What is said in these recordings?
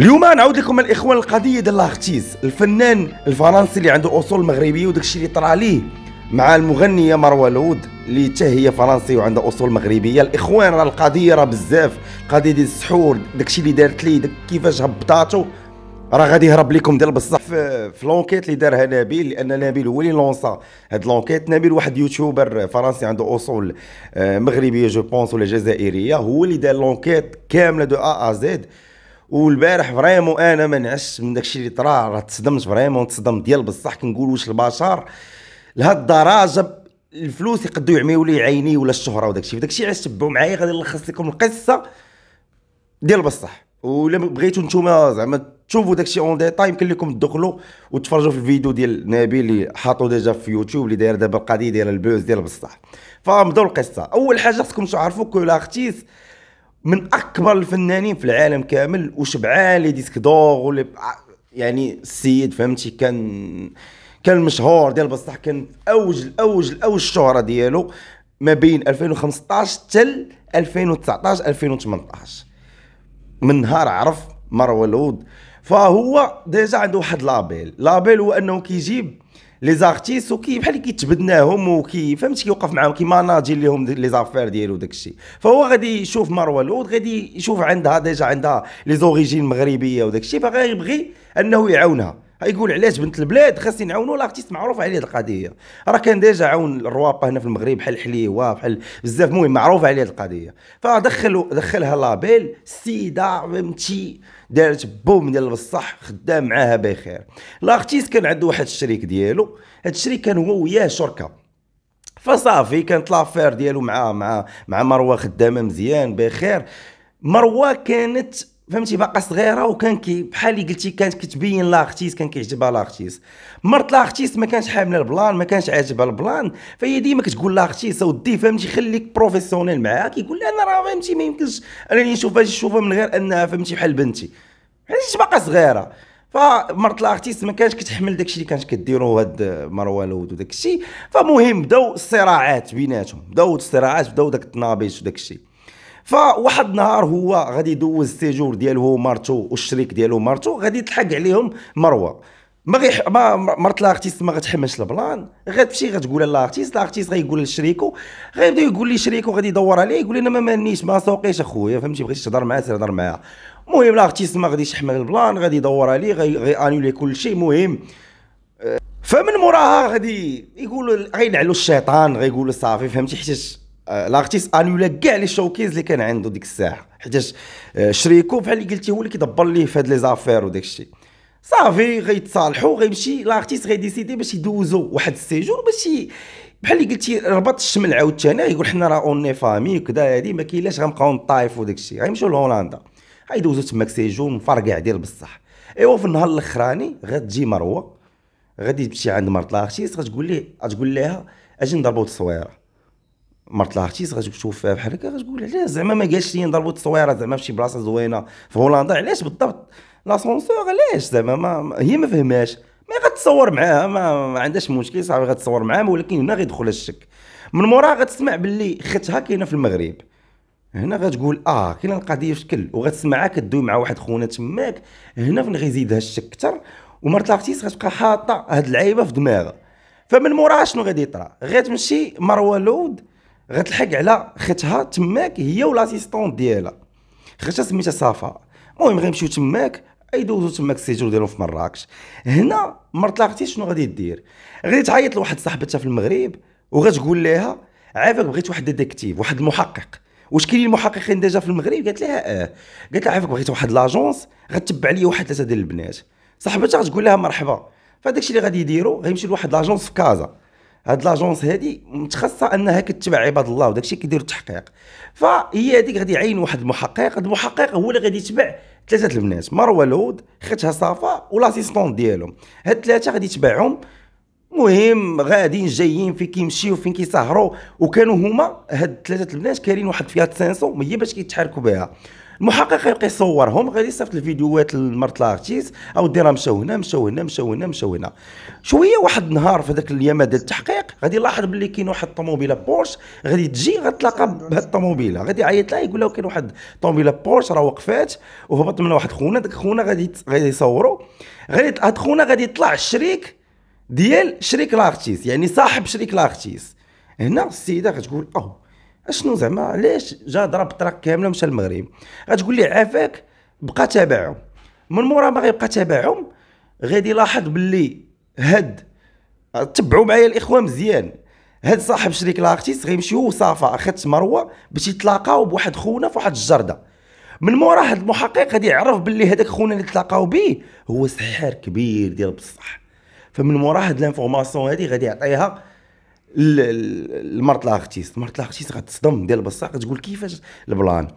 اليوم نعاود لكم الاخوان القضيه ديال لاختيز الفنان الفرنسي اللي عنده اصول مغربيه وداكشي اللي طرا ليه مع المغنيه مروه العود اللي حتى هي فرنسي وعندها اصول مغربيه الاخوان راه القضيه راه بزاف القضيه ديال السحور داكشي اللي دارت ليه داك كيفاش هبطاتو راه غادي يهرب لكم ديال بصح في, في لونكيت اللي دارها نبيل لان نبيل هو اللي لونسا هاد لونكيت نبيل واحد يوتيوبر فرنسي عنده اصول آه، مغربيه جو بونس ولا جزائريه هو اللي دار لونكيت كامله دو ا ا زد والبارح فريمون انا ما نعس من داكشي اللي طرا راه تصدمت فريمون تصدمت ديال بصح كنقول واش البشر لهاد الدرجه الفلوس يقدو يعميو لي عيني ولا الشهره وداكشي داكشي علاش تبعوا معايا غادي نلخص لكم القصه ديال بصح ولا بغيتو نتوما زعما تشوفوا داكشي اون ديتا يمكن لكم تدخلوا وتفرجوا في الفيديو ديال نبيل اللي حاطو ديجا في يوتيوب اللي داير دابا القضيه ديال البوز ديال بصح فنبداو القصه اول حاجه خصكم تعرفوا كو لارتيست من اكبر الفنانين في العالم كامل وشبعان لي ديسك دور ولي يعني السيد فهمتي كان كان مشهور ديال بصح كان في اوج الاوج الاوج الشهره ديالو ما بين 2015 حتى 2019 2018 من نهار عرف مروه الود فهو ديجا عنده واحد لابيل لابيل هو انه كيجيب لي زارتيست وكي بحال كيتبناهم وكي فهمتي كيوقف معاهم ماناجي لهم لي زافير ديالو داك الشيء فهو غادي يشوف مروه لود غادي يشوف عندها ديجا عندها لي زوريجين مغربيه وداك الشيء فغيبغي انه يعاونها غيقول علاش بنت البلاد خاصني نعاونوا لارتيست معروف عليه القضيه راه كان ديجا عاون الروابا هنا في المغرب بحال حليوه بحال بزاف المهم معروف عليه القضيه فدخل دخلها لابيل السيده فهمتي دارت بوم ديال بصح خدام معاها بخير لارتيست كان عنده واحد الشريك ديالو هاد الشريك كان هو وياه شركه فصافي كانت لافير ديالو مع مع مع مروه خدامه مزيان بخير مروه كانت فهمتي باقا صغيره وكان كي بحال اللي قلتي كانت كتبين لاختيس كان كيعجبها لاختيس مرت لاختيس ما كانش حامله البلان ما كانش عاجبها البلان فهي ديما كتقول لاختيس ودي فهمتي خليك بروفيسيونيل معاها كيقول لها انا راه فهمتي ما يمكنش انني نشوفها نشوفها من غير انها فهمتي بحال بنتي علاش باقا صغيره فمرت لاختيس ما كانش كتحمل داكشي اللي كانت كديرو هاد مروه لود وداكشي فمهم بداو الصراعات بيناتهم بداو الصراعات بداو داك الطنابيش وداكشي فواحد النهار هو غادي يدوز السيجور ديالو هو مرتو والشريك ديالو مارتو غادي تلحق عليهم مروه ما غيح ما مرت لارتيست ما غتحملش البلان غتمشي غتقول لارتيست لارتيست غيقول لشريكو غيبدا يقول لي شريكو غادي يدور عليه يقول انا ما مانيش ما سوقيش اخويا فهمتي بغيتي تهضر معاه سير هضر معاه المهم لارتيست ما غاديش يحمل البلان غادي يدور عليه غي, انولي كل شيء المهم آه، فمن موراها غادي يقولوا غينعلوا الشيطان غيقولوا صافي فهمتي حيت لارتيست آه، انولا كاع لي شوكيز اللي كان عنده ديك الساعه حيتاش آه، شريكو بحال اللي قلتي هو اللي كيدبر ليه في هاد لي زافير وداك الشيء صافي غيتصالحوا غيمشي لارتيست غيديسيدي باش يدوزو واحد السيجور باش بحال اللي قلتي ربط الشمل عاوتاني يقول حنا راه اوني فامي كدا هادي ما كاينلاش غنبقاو نطايفو وداك الشيء غيمشيو لهولندا غيدوزو تماك سيجور مفرقع ديال بصح ايوا في النهار الاخراني غتجي مروه غادي تمشي عند مرت لارتيست غتقول ليه غتقول ليها اجي نضربو تصويره مرت لارتيست غتشوف تشوف بحال هكا غتقول علاش زعما ما قالش لي نضربوا التصويره زعما في شي بلاصه زوينه في هولندا علاش بالضبط لاسونسور علاش زعما ما هي ما فهماش ما غتصور معاها ما, ما عندهاش مشكل صاحبي غتصور معاها ولكن هنا غيدخل الشك من موراها غتسمع باللي ختها كاينه في المغرب هنا غتقول اه كاينه القضيه في شكل وغتسمعها كدوي مع واحد خونا تماك هنا فين غيزيدها الشك اكثر ومرت لارتيست غتبقى حاطه هاد العيبه في دماغها فمن موراها شنو غادي يطرا غتمشي مروه لود غتلحق على ختها تماك هي ولاسيستون ديالها ختها سميتها صفاء المهم غيمشيو تماك غيدوزو تماك السيجور ديالهم في مراكش هنا مرت لاختي شنو غادي دير غادي تعيط لواحد صاحبتها في المغرب وغتقول لها عافاك بغيت واحد ديتكتيف واحد المحقق واش كاين المحققين ديجا في المغرب قالت لها اه قالت لها عافاك بغيت واحد لاجونس غتبع لي واحد ثلاثه ديال البنات صاحبتها غتقول لها مرحبا فداكشي اللي غادي يديرو غيمشي لواحد لاجونس في كازا هاد لاجونس هادي متخصصه انها كتبع عباد الله وداك الشيء كيدير التحقيق فهي هذيك غادي يعين واحد المحقق المحقق هو اللي غادي يتبع ثلاثه البنات مروه لود ختها صفا ولاسيستون ديالهم هاد الثلاثه غادي يتبعهم مهم غاديين جايين فين كيمشيو فين كيسهروا وكانوا هما هاد ثلاثه البنات كاينين واحد فيات تسانسو هي باش كيتحركوا بها المحقق يبقى يصورهم غير يصيفط الفيديوهات لمرت لارتيست او ديرها مشاو هنا مشاو هنا مشاو هنا مشاو هنا شويه واحد النهار في هذاك اليوم ديال التحقيق غادي يلاحظ باللي كاين واحد الطوموبيله بورش غادي تجي غتلاقى بهذه الطوموبيله غادي يعيط لها يقول لها كاين واحد الطوموبيله بورش راه وقفات وهبط منها واحد خونا داك خونا غادي غادي يصوروا غادي هاد خونا غادي يطلع الشريك ديال شريك لارتيست يعني صاحب شريك لارتيست هنا السيده غتقول اه اشنو زعما علاش جا ضرب طراك كامله مشى المغرب غتقول لي عافاك بقى تابعهم من مورا ما غيبقى تابعهم غادي يلاحظ باللي هاد تبعوا معايا الاخوان مزيان هاد صاحب شريك لاكتيس غيمشيو وصافا اخت مروه باش يتلاقاو بواحد خونا فواحد الجرده من مورا هاد المحقق غادي يعرف باللي هذاك خونا اللي تلاقاو به هو سحار كبير ديال بصح فمن مورا هاد لانفورماسيون هادي غادي يعطيها المرت لاختيست مرت لاختيست غتصدم ديال بصاق تقول كيفاش البلان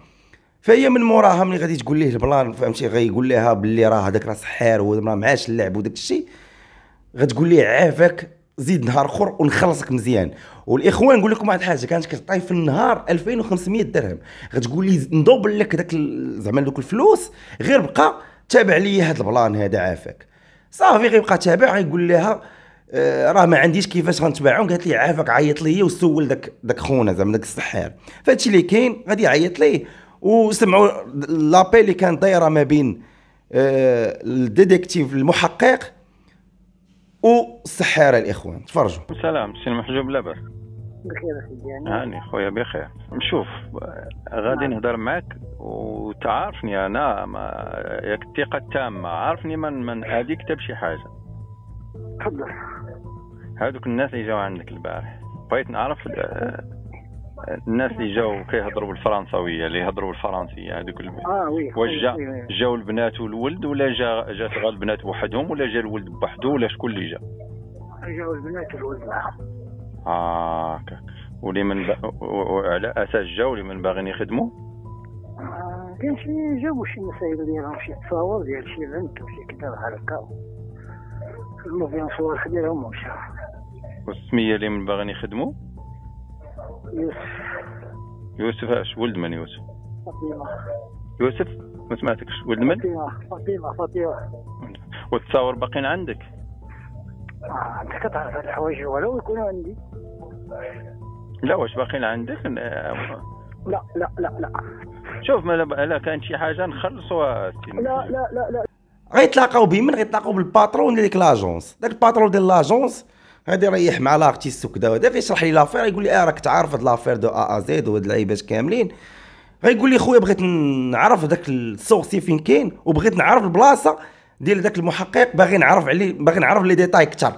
فهي من موراها ملي غادي تقول ليه البلان فهمتي غيقول لها باللي راه هذاك راه سحار ما معاش اللعب وداك الشيء غتقول ليه عافاك زيد نهار اخر ونخلصك مزيان والاخوان نقول لكم واحد الحاجه كانت كتعطي في النهار 2500 درهم غتقول لي ندوبل لك داك زعما دوك الفلوس غير بقى تابع لي هذا البلان هذا عافاك صافي غيبقى تابع غيقول لها آه، راه ما عنديش كيفاش غنتبعهم قالت لي عافاك عيط ليا وسول داك داك خونا زعما داك السحار فهادشي اللي كاين غادي يعيط ليه وسمعوا لابي اللي كان دايره ما بين آه، الديتيكتيف المحقق والسحاره الاخوان تفرجوا سلام سي المحجوب لاباس بخير اخي هاني خويا بخير نشوف غادي نعم. نهضر معاك وتعرفني انا ما ياك الثقه التامه عارفني من من هذيك حتى بشي حاجه تفضل هذوك الناس اللي جاو عندك البارح بغيت نعرف آه، الناس اللي جاو كيهضروا بالفرنساويه اللي يهضروا بالفرنسيه هذوك آه، واش جا جاو البنات والولد ولا جا جات غير البنات بوحدهم ولا جا الولد بوحدو ولا شكون اللي جا؟ جاو البنات والولد معاهم اه واللي من ب... وعلى اساس جاو اللي من باغيين يخدموا؟ آه كاين شي جاو شي مسائل ديالهم شي تصاور ديال شي بنت وشي كذا بحال هكا المهم صور خديرهم ومشاو والسميه اللي من باغيين يخدموا يوسف اش ولد من يوسف فاطمه يوسف ما سمعتكش ولد من فاطمه فاطمه فاطمه والتصاور باقيين عندك آه، انت كتعرف هاد الحوايج ولو يكونوا عندي لا واش باقيين عندك لا لا لا لا شوف ما لا كانت شي حاجه نخلصوها لا لا لا لا غيتلاقاو بمن غيتلاقاو بالباترون ديال ديك لاجونس داك الباترون ديال لاجونس غادي يريح مع لارتيست وكذا وهذا فيشرح لي لافير يقول لي اه راك تعرف هاد لافير دو ا ا زيد وهاد اللعيبات كاملين غيقول لي خويا بغيت نعرف داك السورسي فين كاين وبغيت نعرف البلاصه ديال داك المحقق باغي نعرف عليه باغي نعرف لي ديتاي اكثر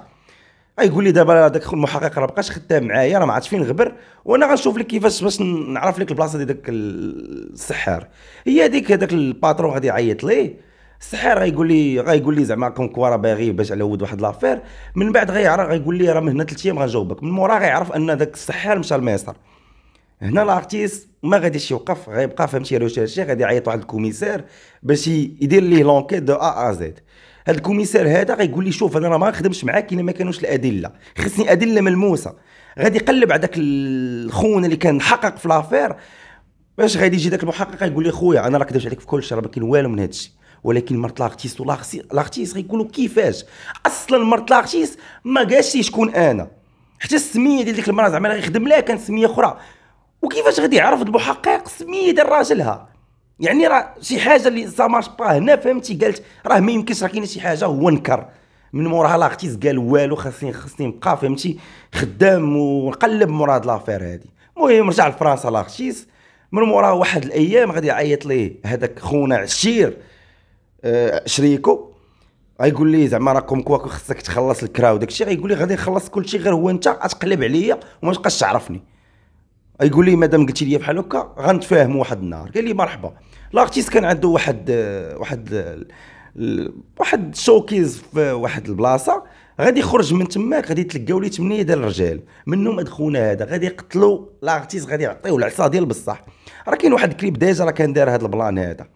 غايقول لي دابا داك المحقق راه بقاش خدام معايا راه ما عرفتش فين غبر وانا غنشوف لك كيفاش باش نعرف لك البلاصه ديال داك السحار هي هذيك هذاك الباترون غادي يعيط ليه السحير غيقول لي غيقول لي زعما كون راه باغي باش على ود واحد لافير من بعد غيعرف غيقول لي راه من هنا ثلاث ايام غنجاوبك من مورا غيعرف ان ذاك السحير مشى لمصر هنا الارتيست ما غاديش يوقف غيبقى فهمتي ريشيرشي غادي يعيط واحد الكوميسار باش يدير ليه لونكيت دو ا ا زد هاد الكوميسار هذا غيقول لي شوف انا راه ما نخدمش معاك الا ما كانوش الادله خصني ادله ملموسه غادي يقلب على داك الخونه اللي كان حقق في لافير باش غادي يجي داك المحقق يقول لي خويا انا راه كذبت عليك في كل شيء راه ما كاين والو من هادشي ولكن مرت لارتيست لارتيست غيقولوا كيفاش اصلا مرت لارتيست ما قالش شكون انا حتى السميه ديال ديك المراه زعما غيخدم لها كانت سميه اخرى وكيفاش غادي يعرف المحقق سميه ديال راجلها يعني راه شي حاجه اللي سا مارش با هنا فهمتي قالت راه ما يمكنش راه كاينه شي حاجه هو نكر من موراها لارتيست قال والو خاصني خاصني نبقى فهمتي خدام ونقلب مورا هاد لافير هادي المهم رجع لفرنسا لارتيست من موراها واحد الايام غادي يعيط ليه هذاك خونا عشير شريكو غيقول لي زعما راكم كوا خصك تخلص الكرا وداكشي غيقول لي غادي نخلص كلشي غير هو انت غتقلب عليا وما تبقاش تعرفني يقول لي مادام قلتي لي بحال هكا غنتفاهموا واحد النهار قال لي مرحبا لارتيست كان عنده واحد واحد واحد شوكيز في واحد البلاصه غادي يخرج من تماك غادي تلقاو ليه 8 ديال الرجال منهم ادخونا هذا غادي يقتلوا لارتيست غادي يعطيو العصا ديال بصح راه كاين واحد الكليب ديجا راه كان داير هذا البلان هذا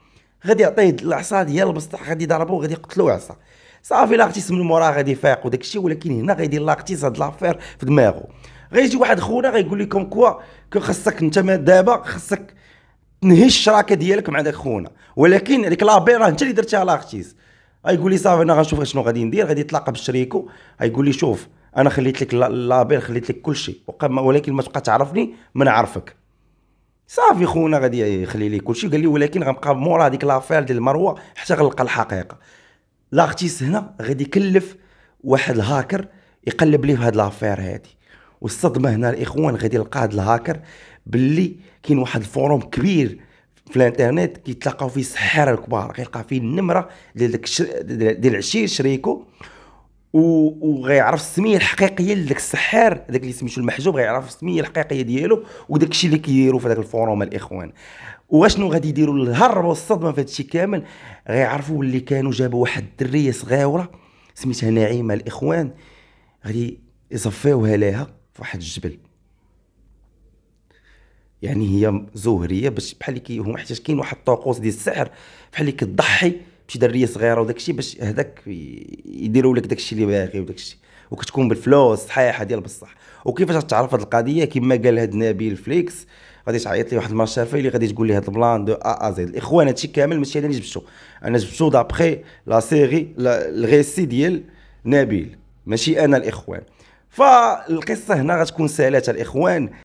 غادي يعطيه العصا ديال البسطح غادي يضربو غادي يقتلو عصا صافي لاغتيس من موراه غادي يفيق وداك الشيء ولكن هنا غيدير لاغتيس هاد لافير في دماغو غيجي واحد خونا غيقول لكم كوا خاصك انت دابا خاصك تنهي الشراكه ديالك مع داك خونا ولكن هذيك لابي راه انت اللي درتيها لاغتيس غيقول لي صافي انا غنشوف شنو غادي ندير غادي يتلاقى بشريكو غيقول لي شوف انا خليت لك لابير خليت لك كل شيء ولكن ما تبقى تعرفني ما نعرفك صافي خونا غادي يخلي لي كلشي قال لي ولكن غنبقى مورا هذيك لافير ديال المروه حتى غنلقى الحقيقه لاختيس هنا غادي يكلف واحد الهاكر يقلب لي في هاد لافير هادي والصدمه هنا الاخوان غادي يلقى هاد الهاكر باللي كاين واحد الفوروم كبير في الانترنت كيتلاقاو فيه السحاره الكبار كيلقى فيه النمره ديال داك ديال عشير شريكو وغيعرف السميه الحقيقيه لذاك السحار ذاك اللي سميتو المحجوب غيعرف السميه الحقيقيه ديالو وداك الشيء اللي كيديروا في هذاك الفوروم الاخوان واشنو غادي يديروا الهرب والصدمه في الشيء كامل غيعرفوا اللي كانوا جابوا واحد الدريه صغيره سميتها نعيمه الاخوان غادي يصفيوها لها في واحد الجبل يعني هي زهريه باش بحال اللي هما حيت كاين واحد الطقوس ديال السحر بحال اللي كتضحي شي دريه صغيره وداك الشيء باش هذاك يديروا لك داك الشيء اللي باغي وداك الشيء وكتكون بالفلوس صحيحه ديال بصح وكيفاش غتعرف هذه القضيه كما قال هذا نبيل فليكس غادي تعيط لي واحد المشافي اللي غادي تقول لي هذا البلان دو ا ا زيد الاخوان هادشي كامل ماشي انا اللي جبتو انا جبتو دابخي لا سيري الغيسي ديال نبيل ماشي انا الاخوان فالقصه هنا غتكون سهله الاخوان